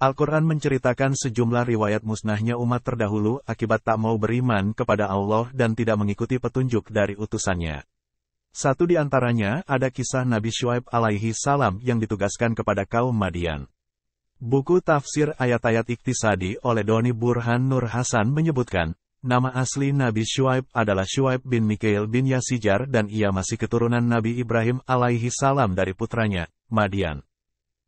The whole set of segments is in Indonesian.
Al-Quran menceritakan sejumlah riwayat musnahnya umat terdahulu akibat tak mau beriman kepada Allah dan tidak mengikuti petunjuk dari utusannya. Satu di antaranya ada kisah Nabi Shuaib alaihi salam yang ditugaskan kepada kaum Madian. Buku tafsir ayat-ayat iktisadi oleh Doni Burhan Nur Hasan menyebutkan, nama asli Nabi Shuaib adalah Shuaib bin Mikail bin Yasijar dan ia masih keturunan Nabi Ibrahim alaihi salam dari putranya, Madian.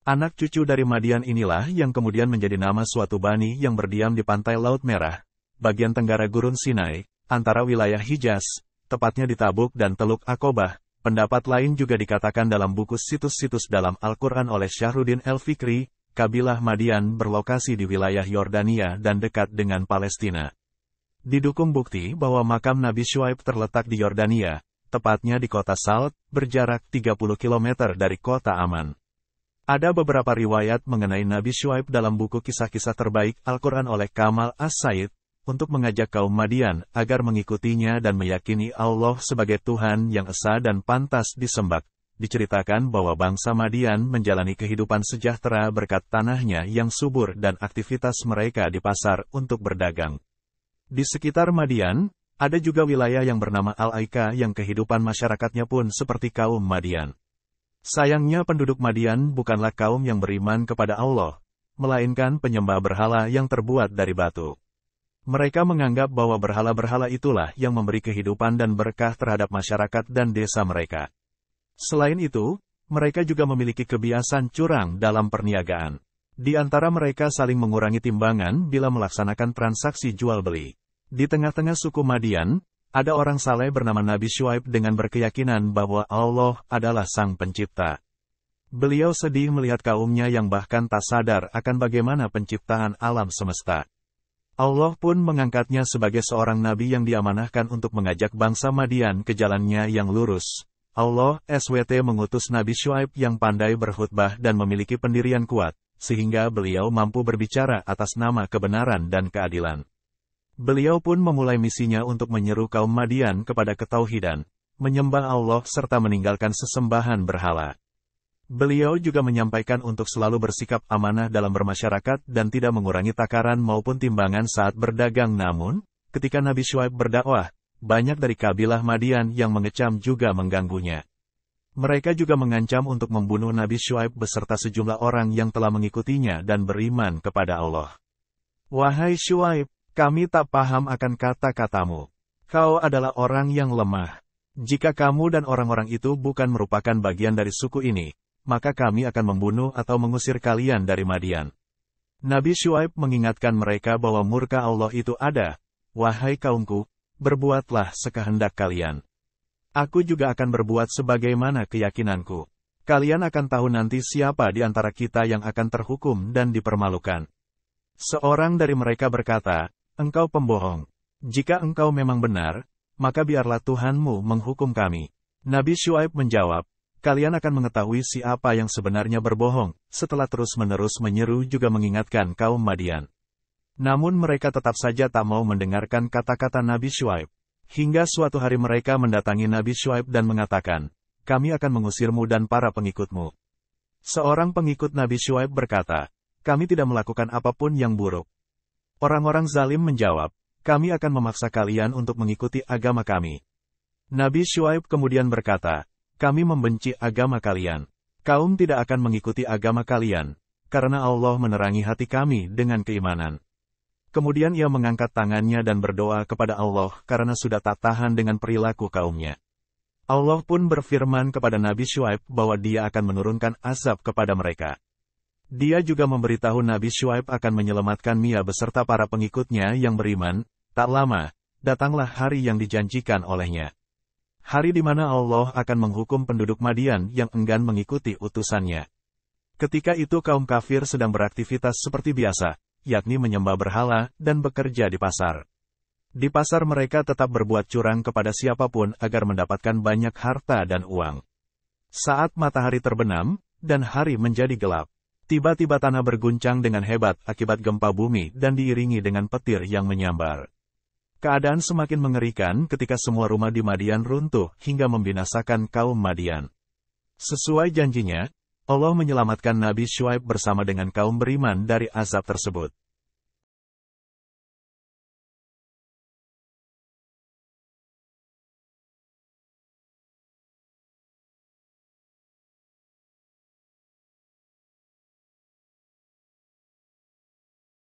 Anak cucu dari Madian inilah yang kemudian menjadi nama suatu bani yang berdiam di pantai Laut Merah, bagian tenggara Gurun Sinai, antara wilayah Hijaz, tepatnya di Tabuk dan Teluk Akobah. Pendapat lain juga dikatakan dalam buku situs-situs dalam Al-Quran oleh Syahrudin El-Fikri, kabilah Madian berlokasi di wilayah Yordania dan dekat dengan Palestina. Didukung bukti bahwa makam Nabi Shuaib terletak di Yordania, tepatnya di kota Salt, berjarak 30 km dari kota Aman. Ada beberapa riwayat mengenai Nabi Shuaib dalam buku kisah-kisah terbaik Al-Quran oleh Kamal As-Said, untuk mengajak kaum Madian agar mengikutinya dan meyakini Allah sebagai Tuhan yang esa dan pantas disembah. Diceritakan bahwa bangsa Madian menjalani kehidupan sejahtera berkat tanahnya yang subur dan aktivitas mereka di pasar untuk berdagang. Di sekitar Madian, ada juga wilayah yang bernama Al-Aika yang kehidupan masyarakatnya pun seperti kaum Madian. Sayangnya penduduk Madian bukanlah kaum yang beriman kepada Allah, melainkan penyembah berhala yang terbuat dari batu. Mereka menganggap bahwa berhala-berhala itulah yang memberi kehidupan dan berkah terhadap masyarakat dan desa mereka. Selain itu, mereka juga memiliki kebiasaan curang dalam perniagaan. Di antara mereka saling mengurangi timbangan bila melaksanakan transaksi jual-beli. Di tengah-tengah suku Madian, ada orang saleh bernama Nabi Shuaib dengan berkeyakinan bahwa Allah adalah sang pencipta. Beliau sedih melihat kaumnya yang bahkan tak sadar akan bagaimana penciptaan alam semesta. Allah pun mengangkatnya sebagai seorang nabi yang diamanahkan untuk mengajak bangsa Madian ke jalannya yang lurus. Allah SWT mengutus Nabi Shuaib yang pandai berkhutbah dan memiliki pendirian kuat, sehingga beliau mampu berbicara atas nama kebenaran dan keadilan. Beliau pun memulai misinya untuk menyeru kaum Madian kepada ketauhidan, menyembah Allah serta meninggalkan sesembahan berhala. Beliau juga menyampaikan untuk selalu bersikap amanah dalam bermasyarakat dan tidak mengurangi takaran maupun timbangan saat berdagang namun, ketika Nabi Shuaib berdakwah, banyak dari kabilah Madian yang mengecam juga mengganggunya. Mereka juga mengancam untuk membunuh Nabi Shuaib beserta sejumlah orang yang telah mengikutinya dan beriman kepada Allah. Wahai Shuaib, kami tak paham akan kata-katamu. Kau adalah orang yang lemah. Jika kamu dan orang-orang itu bukan merupakan bagian dari suku ini, maka kami akan membunuh atau mengusir kalian dari Madian. Nabi Shu'aib mengingatkan mereka bahwa murka Allah itu ada. Wahai kaumku, berbuatlah sekehendak kalian. Aku juga akan berbuat sebagaimana keyakinanku. Kalian akan tahu nanti siapa di antara kita yang akan terhukum dan dipermalukan. Seorang dari mereka berkata, Engkau pembohong. Jika engkau memang benar, maka biarlah Tuhanmu menghukum kami. Nabi Shu'aib menjawab, kalian akan mengetahui siapa yang sebenarnya berbohong, setelah terus-menerus menyeru juga mengingatkan kaum Madian. Namun mereka tetap saja tak mau mendengarkan kata-kata Nabi Shu'aib. Hingga suatu hari mereka mendatangi Nabi Shu'aib dan mengatakan, kami akan mengusirmu dan para pengikutmu. Seorang pengikut Nabi Shu'aib berkata, kami tidak melakukan apapun yang buruk. Orang-orang zalim menjawab, kami akan memaksa kalian untuk mengikuti agama kami. Nabi Shuaib kemudian berkata, kami membenci agama kalian. Kaum tidak akan mengikuti agama kalian, karena Allah menerangi hati kami dengan keimanan. Kemudian ia mengangkat tangannya dan berdoa kepada Allah karena sudah tak tahan dengan perilaku kaumnya. Allah pun berfirman kepada Nabi Shuaib bahwa dia akan menurunkan azab kepada mereka. Dia juga memberitahu Nabi Shuaib akan menyelamatkan Mia beserta para pengikutnya yang beriman, tak lama, datanglah hari yang dijanjikan olehnya. Hari di mana Allah akan menghukum penduduk Madian yang enggan mengikuti utusannya. Ketika itu kaum kafir sedang beraktivitas seperti biasa, yakni menyembah berhala dan bekerja di pasar. Di pasar mereka tetap berbuat curang kepada siapapun agar mendapatkan banyak harta dan uang. Saat matahari terbenam, dan hari menjadi gelap, Tiba-tiba tanah berguncang dengan hebat akibat gempa bumi dan diiringi dengan petir yang menyambar. Keadaan semakin mengerikan ketika semua rumah di Madian runtuh hingga membinasakan kaum Madian. Sesuai janjinya, Allah menyelamatkan Nabi Shuaib bersama dengan kaum beriman dari azab tersebut.